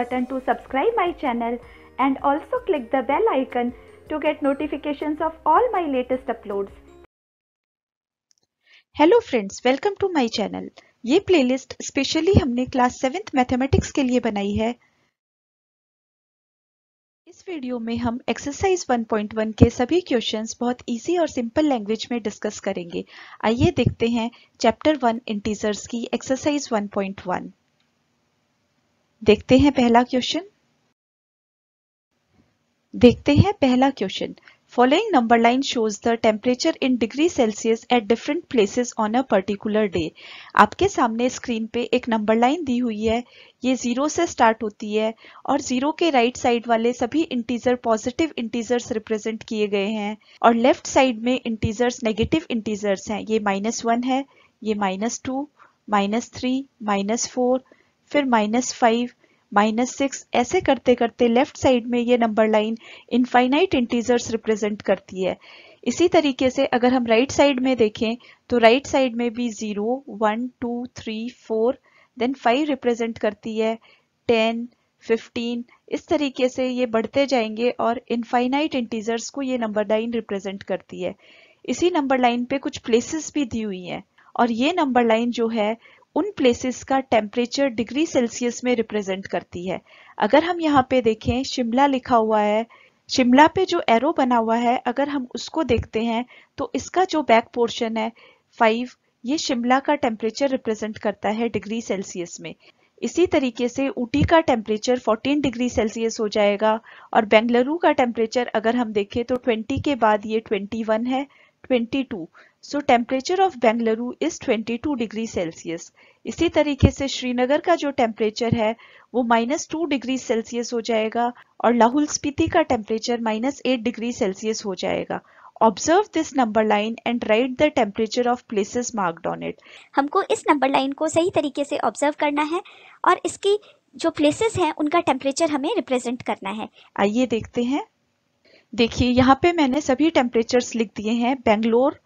button to subscribe my channel and also click the bell icon to get notifications of all my latest uploads. Hello friends welcome to my channel ये playlist specially हमने class seventh mathematics के लिए बनाई है इस video में हम exercise 1.1 के सभी क्वेश्चंस बहुत इजी और सिंपल लैंग्वेज में डिस्कस करेंगे आइए देखते हैं चैप्टर 1 इंटीजर्स की एक्सरसाइज 1.1 देखते हैं पहला क्वेश्चन देखते हैं पहला question following number line shows the temperature in degree Celsius at different places on a particular day आपके सामने स्क्रीन पे एक नंबर लाइन दी हुई है ये जीरो से स्टार्ट होती है और जीरो के राइट right साइड वाले सभी इंटीजर पॉजिटिव इंटीजर्स रिप्रेजेंट किए गए हैं और लेफ्ट साइड में इंटीजर्स नेगेटिव इंटीजर्स हैं ये माइनस वन है ये minus two minus three minus four फिर माइनस फाइव माइनस सिक्स ऐसे करते करते लेफ्ट साइड में ये number line infinite integers represent करती है इसी तरीके से अगर हम राइट right साइड में देखें तो राइट right साइड में भी zero one two three four then five represent करती है टेन फिफ्टीन इस तरीके से ये बढ़ते जाएंगे और इनफाइनाइट इंटीजर्स को ये नंबर लाइन रिप्रेजेंट करती है इसी नंबर लाइन पे कुछ प्लेसेस भी दी हुई हैं और ये नंबर लाइन जो है उन प्लेसेस का टेम्परेचर डिग्री सेल्सियस में रिप्रेजेंट करती है अगर हम यहाँ पे देखें शिमला लिखा हुआ है शिमला पे जो एरो बना हुआ है अगर हम उसको देखते हैं तो इसका जो बैक पोर्शन है फाइव ये शिमला का टेम्परेचर रिप्रेजेंट करता है डिग्री सेल्सियस में इसी तरीके से ऊटी का टेम्परेचर 14 डिग्री सेल्सियस हो जाएगा और बेंगलुरु का टेम्परेचर अगर हम देखें तो 20 के बाद ये 21 है 22 so temperature of Bengaluru is 22 degree Celsius इसी तरीके से श्रीनगर का जो टेम्परेचर है वो माइनस टू डिग्री सेल्सियस हो जाएगा और लाहुल स्पीति का temperature minus eight degree Celsius हो जाएगा observe this number line and write the temperature of places marked on it हमको इस नंबर लाइन को सही तरीके से ऑब्जर्व करना है और इसकी जो प्लेसेस हैं उनका टेम्परेचर हमें रिप्रेजेंट करना है आइए देखते हैं देखिए यहाँ पे मैंने सभी टेम्परेचर्स लिख दिए हैं बेंगलोर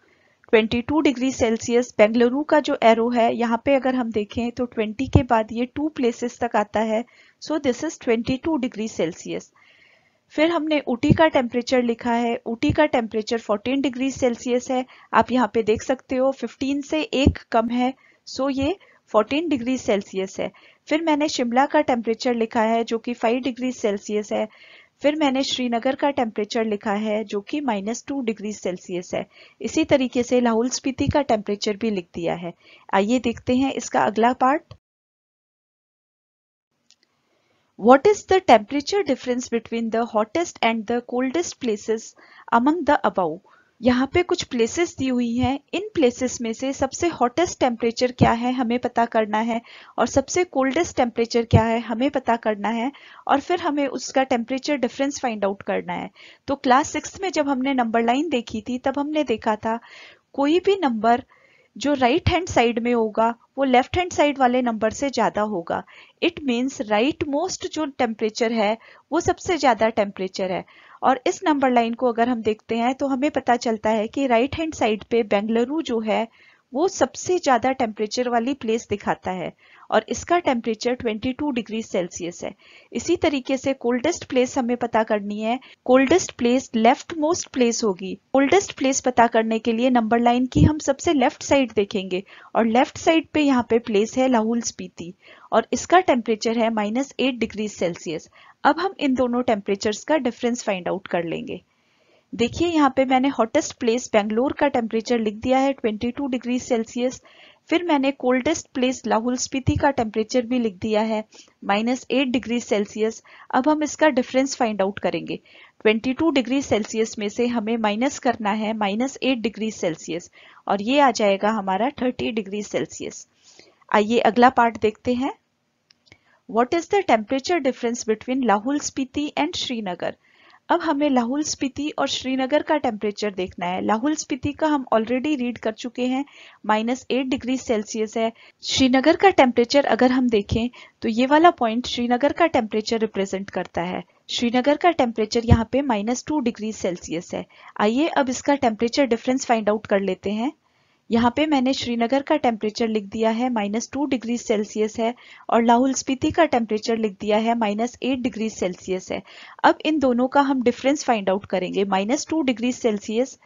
22 डिग्री सेल्सियस बेंगलुरु का जो एरो है यहाँ पे अगर हम देखें तो 20 के बाद ये टू प्लेसेस तक आता है so this is 22 degree Celsius फिर हमने ऊटी का टेम्परेचर लिखा है ऊटी का टेम्परेचर 14 डिग्री सेल्सियस है आप यहाँ पे देख सकते हो 15 से एक कम है सो ये 14 डिग्री सेल्सियस है फिर मैंने शिमला का टेम्परेचर लिखा है जो कि 5 डिग्री सेल्सियस है फिर मैंने श्रीनगर का टेम्परेचर लिखा है जो कि माइनस टू डिग्री सेल्सियस है इसी तरीके से लाहौल स्पीति का टेम्परेचर भी लिख दिया है आइए देखते हैं इसका अगला part what is the temperature difference between the hottest and the coldest places among the above यहाँ पे कुछ प्लेसेस दी हुई हैं इन प्लेसेस में से सबसे हॉटेस्ट टेम्परेचर क्या है हमें पता करना है और सबसे कोल्डेस्ट टेम्परेचर क्या है हमें पता करना है और फिर हमें उसका टेम्परेचर डिफरेंस फाइंड आउट करना है तो क्लास सिक्स में जब हमने नंबर लाइन देखी थी तब हमने देखा था कोई भी नंबर जो राइट हैंड साइड में होगा वो लेफ्ट हैंड साइड वाले नंबर से ज्यादा होगा इट मीन्स राइट मोस्ट जो टेम्परेचर है वो सबसे ज्यादा टेम्परेचर है और इस नंबर लाइन को अगर हम देखते हैं तो हमें पता चलता है कि राइट हैंड साइड पे बेंगलुरु जो है वो सबसे ज्यादा टेम्परेचर वाली प्लेस दिखाता है और इसका टेम्परेचर 22 डिग्री सेल्सियस है इसी तरीके से कोल्डेस्ट प्लेस हमें पता करनी है coldest place left most place होगी कोल्डेस्ट प्लेस पता करने के लिए नंबर लाइन की हम सबसे लेफ्ट साइड देखेंगे और लेफ्ट साइड पे यहाँ पे प्लेस है लाहुल स्पीति और इसका टेम्परेचर है माइनस एट डिग्री सेल्सियस अब हम इन दोनों टेम्परेचर्स का डिफरेंस फाइंड आउट कर लेंगे देखिए यहाँ पे मैंने हॉटेस्ट प्लेस बेंगलोर का टेम्परेचर लिख दिया है 22 डिग्री सेल्सियस फिर मैंने कोल्डेस्ट प्लेस लाहुल स्पीति का टेम्परेचर भी लिख दिया है माइनस एट डिग्री सेल्सियस अब हम इसका डिफरेंस फाइंड आउट करेंगे 22 डिग्री सेल्सियस में से हमें माइनस करना है माइनस एट डिग्री सेल्सियस और ये आ जाएगा हमारा 30 डिग्री सेल्सियस आइए अगला पार्ट देखते हैं What is the temperature difference between Lahul Spiti and Srinagar? अब हमें लाहौल स्पीति और श्रीनगर का टेम्परेचर देखना है लाहौल स्पीति का हम ऑलरेडी रीड कर चुके हैं माइनस एट डिग्री सेल्सियस है श्रीनगर का टेम्परेचर अगर हम देखें तो ये वाला पॉइंट श्रीनगर का टेम्परेचर रिप्रेजेंट करता है श्रीनगर का टेम्परेचर यहाँ पे माइनस टू डिग्री सेल्सियस है आइए अब इसका टेम्परेचर डिफरेंस फाइंड आउट कर लेते हैं यहाँ पे मैंने श्रीनगर का टेम्परेचर लिख दिया है माइनस टू डिग्री सेल्सियस है और लाहौल स्पीति का टेम्परेचर लिख दिया है माइनस एट डिग्री सेल्सियस है अब इन दोनों का हम डिफरेंस फाइंड आउट करेंगे minus two degree Celsius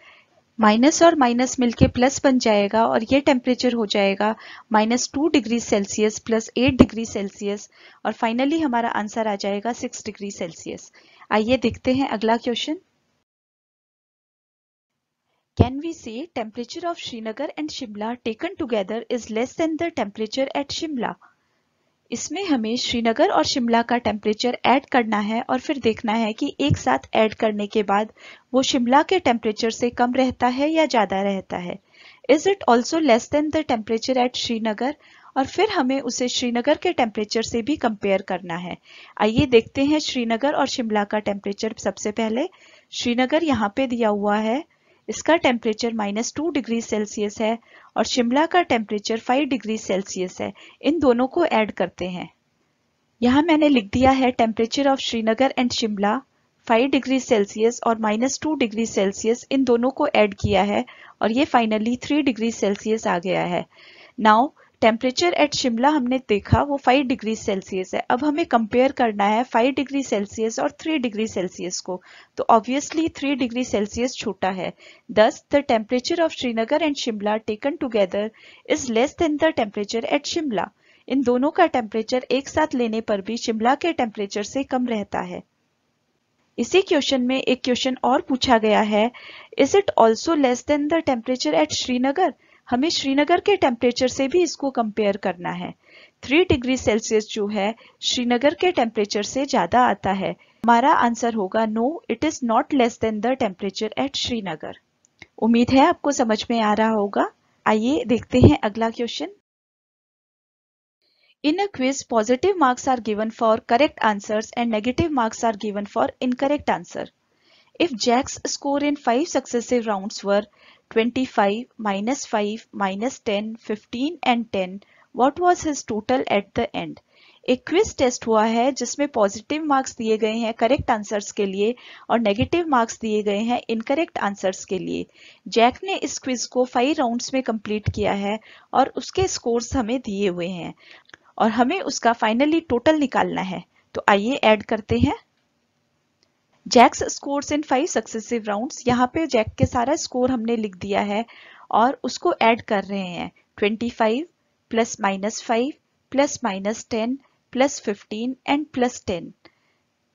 minus और माइनस मिलके प्लस बन जाएगा और ये टेम्परेचर हो जाएगा minus two degree Celsius plus eight degree Celsius और फाइनली हमारा आंसर आ जाएगा सिक्स डिग्री सेल्सियस आइए देखते हैं अगला question can we say temperature of Srinagar and Shimla taken together is less than the temperature at Shimla? इसमें हमें श्रीनगर और शिमला का टेम्परेचर ऐड करना है और फिर देखना है कि एक साथ ऐड करने के बाद वो शिमला के टेम्परेचर से कम रहता है या ज़्यादा रहता है is it also less than the temperature at Srinagar और फिर हमें उसे श्रीनगर के टेम्परेचर से भी कंपेयर करना है आइए देखते हैं श्रीनगर और शिमला का टेम्परेचर सबसे पहले श्रीनगर यहाँ पे दिया हुआ है इसका temperature minus two degree Celsius है और शिमला का टेम्परेचर फाइव डिग्री सेल्सियस है इन दोनों को ऐड करते हैं यहाँ मैंने लिख दिया है temperature of Srinagar and Shimla five degree Celsius और माइनस टू डिग्री सेल्सियस इन दोनों को ऐड किया है और ये फाइनली थ्री डिग्री सेल्सियस आ गया है नाउ टेम्परेचर एट शिमला हमने देखा वो 5 डिग्री सेल्सियस है अब हमें कंपेयर करना है 5 डिग्री सेल्सियस और 3 डिग्री सेल्सियस को तो ऑब्वियसली 3 डिग्री सेल्सियस छोटा है thus the temperature of Srinagar and Shimla taken together is less than the temperature at Shimla इन दोनों का टेम्परेचर एक साथ लेने पर भी शिमला के टेम्परेचर से कम रहता है इसी क्वेश्चन में एक क्वेश्चन और पूछा गया है is it also less than the temperature at Srinagar हमें श्रीनगर के टेम्परेचर से भी इसको कंपेयर करना है थ्री डिग्री सेल्सियस जो है श्रीनगर के टेम्परेचर से ज्यादा आता है हमारा आंसर होगा no it is not less than the temperature at Srinagar उम्मीद है आपको समझ में आ रहा होगा आइए देखते हैं अगला question in a quiz positive marks are given for correct answers and negative marks are given for incorrect answer if Jack's score in five successive rounds were 25, minus 5, minus 10, 15 and 10 what was his total at the end एक quiz test हुआ है जिसमें positive marks दिए गए हैं correct answers के लिए और नेगेटिव मार्क्स दिए गए हैं इनकरेक्ट आंसर्स के लिए जैक ने इस क्विज को फाइव राउंड्स में कंप्लीट किया है और उसके स्कोर्स हमें दिए हुए हैं और हमें उसका फाइनली टोटल निकालना है तो आइए ऐड करते हैं Jack's scores in five successive rounds यहाँ पे जैक के सारा स्कोर हमने लिख दिया है और उसको ऐड कर रहे हैं 25 plus minus five plus minus ten plus fifteen and plus ten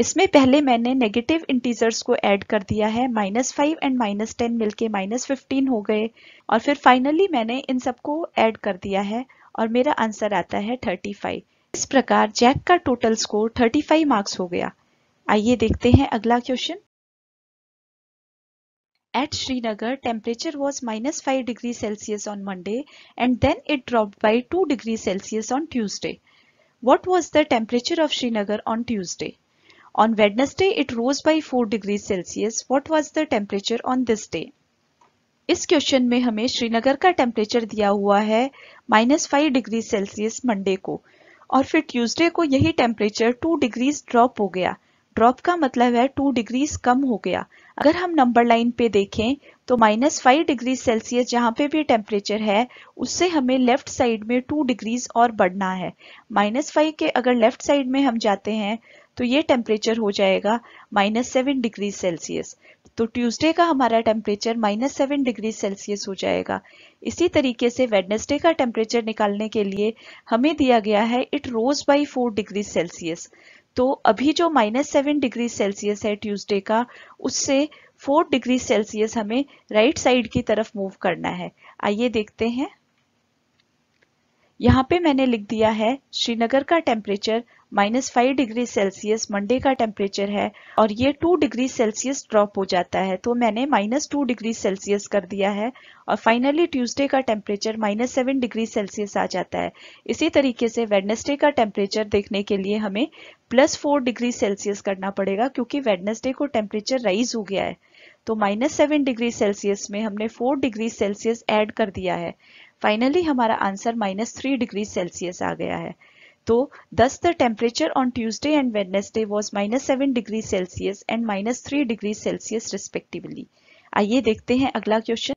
इसमें पहले मैंने नेगेटिव इंटीजर्स को ऐड कर दिया है minus five and minus ten मिलकर माइनस फिफ्टीन हो गए और फिर फाइनली मैंने इन सबको ऐड कर दिया है और मेरा आंसर आता है थर्टी फाइव इस प्रकार जैक का total score thirty five marks हो गया आइए देखते हैं अगला question at Srinagar temperature was minus five degree Celsius on Monday and then it drop by two degree Celsius on Tuesday what was the temperature of Srinagar on Tuesday on Wednesday it rose by four degree Celsius what was the temperature on this day इस question में हमें श्रीनगर का temperature दिया हुआ है minus five degree Celsius Monday को और फिर ट्यूजडे को यही टेम्परेचर टू डिग्रीज ड्रॉप हो गया ड्रॉप का मतलब है टू डिग्रीज कम हो गया अगर हम नंबर लाइन पे देखें तो माइनस फाइव डिग्री सेल्सियस जहाँ पे भी टेम्परेचर है उससे हमें लेफ्ट साइड में टू डिग्रीज और बढ़ना है माइनस फाइव के अगर लेफ्ट साइड में हम जाते हैं तो ये टेम्परेचर हो जाएगा माइनस सेवन डिग्री सेल्सियस तो ट्यूसडे का हमारा temperature minus seven degree Celsius हो जाएगा इसी तरीके से वेडनेसडे का टेम्परेचर निकालने के लिए हमें दिया गया है it rose by four degree Celsius तो अभी जो माइनस सेवन डिग्री सेल्सियस है ट्यूसडे का उससे फोर डिग्री सेल्सियस हमें राइट right साइड की तरफ मूव करना है आइए देखते हैं यहाँ पे मैंने लिख दिया है श्रीनगर का temperature minus five degree Celsius Monday का टेम्परेचर है और ये टू डिग्री सेल्सियस ड्रॉप हो जाता है तो मैंने माइनस टू डिग्री सेल्सियस कर दिया है और फाइनली ट्यूसडे का temperature minus seven degree Celsius आ जाता है इसी तरीके से वेडनेसडे का टेम्परेचर देखने के लिए हमें प्लस फोर डिग्री सेल्सियस करना पड़ेगा क्योंकि वेडनेसडे को टेम्परेचर राइज हो गया है तो माइनस सेवन डिग्री सेल्सियस में हमने फोर डिग्री सेल्सियस एड कर दिया है फाइनली हमारा answer minus three degree Celsius आ गया है तो thus the temperature on Tuesday and Wednesday was minus seven degree Celsius and minus three degree Celsius respectively आइए देखते हैं अगला question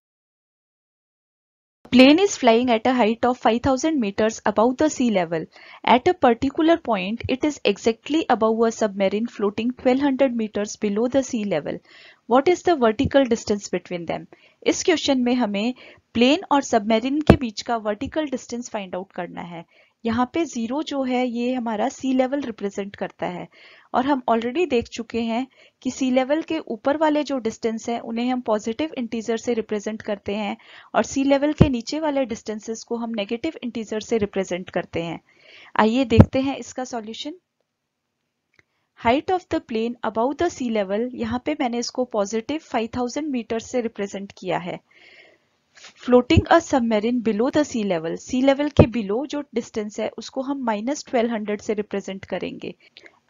plane is flying at a height of five thousand metres above the sea level at a particular point it is exactly above a submarine floating twelve hundred metres below the sea level what is the vertical distance between them इस question में हमें plane और submarine के बीच का vertical distance find out करना है यहाँ पे जीरो जो है ये हमारा सी लेवल रिप्रेजेंट करता है और हम ऑलरेडी देख चुके हैं कि सी लेवल के ऊपर वाले जो डिस्टेंस है उन्हें हम पॉजिटिव इंटीजर से रिप्रेजेंट करते हैं और सी लेवल के नीचे वाले डिस्टेंसेस को हम नेगेटिव इंटीजर से रिप्रेजेंट करते हैं आइए देखते हैं इसका solution height of the plane above the sea level यहाँ पे मैंने इसको पॉजिटिव 5000 मीटर से रिप्रेजेंट किया है floating a submarine below the sea level sea level के बिलो जो डिस्टेंस है उसको हम माइनस ट्वेल्व से रिप्रेजेंट करेंगे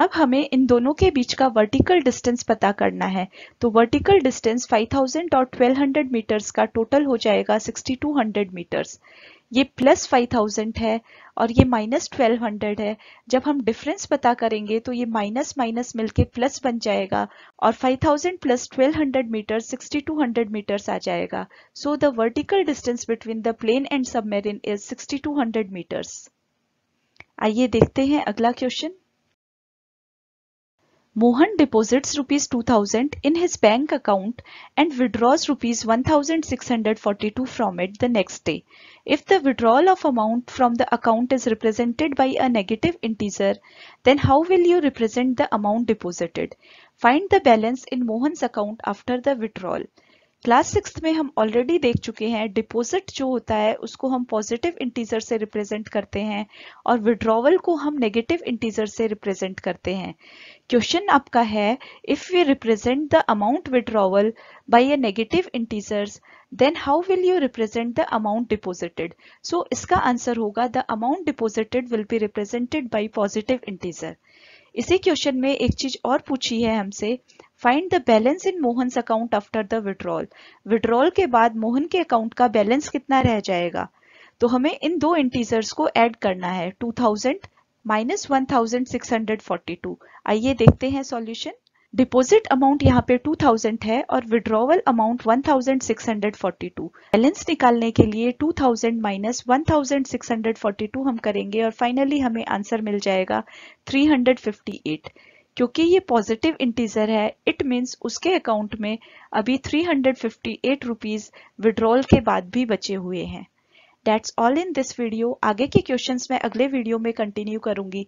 अब हमें इन दोनों के बीच का वर्टिकल डिस्टेंस पता करना है तो वर्टिकल डिस्टेंस 5000 और 1200 मीटर्स का टोटल हो जाएगा 6200 मीटर्स ये प्लस फाइव थाउजेंड है और ये माइनस ट्वेल्व हंड्रेड है जब हम डिफरेंस पता करेंगे तो ये माइनस माइनस मिलके प्लस बन जाएगा और five thousand plus twelve hundred metre sixty two hundred metres आ जाएगा so the vertical distance between the plane and submarine is sixty two hundred metres आइए देखते हैं अगला question Mohan deposits rupees 2000 in his bank account and withdraws rupees 1642 from it the next day. If the withdrawal of amount from the account is represented by a negative integer, then how will you represent the amount deposited? Find the balance in Mohan's account after the withdrawal. Class six में हम already देख चुके हैं deposit जो होता है उसको हम पॉजिटिव इंटीजर से रिप्रेजेंट करते हैं और विड्रॉवल को हम नेगेटिव इंटीजर से रिप्रेजेंट करते हैं क्वेश्चन आपका है if you represent the amount withdrawal by a negative integers then how will you represent the amount deposited so इसका आंसर होगा the amount deposited will be represented by positive integer इसी question में एक चीज और पूछी है हमसे find the balance in Mohan account after the withdrawal withdrawal के बाद मोहन के अकाउंट का बैलेंस कितना रह जाएगा तो हमें इन दो इंटीजर्स को ऐड करना है 2000 माइनस 1642 आइए देखते हैं सॉल्यूशन डिपॉजिट अमाउंट यहाँ पे 2000 है और विड्रॉवल अमाउंट 1642 बैलेंस निकालने के लिए 2000 माइनस 1642 हम करेंगे और फाइनली हमें आंसर मिल जाएगा 358 क्योंकि ये पॉजिटिव इंटीजर है इट मीन्स उसके अकाउंट में अभी three hundred fifty eight rupees withdrawal के बाद भी बचे हुए हैं that's all in this video आगे के क्वेश्चंस मैं अगले वीडियो में कंटिन्यू करूंगी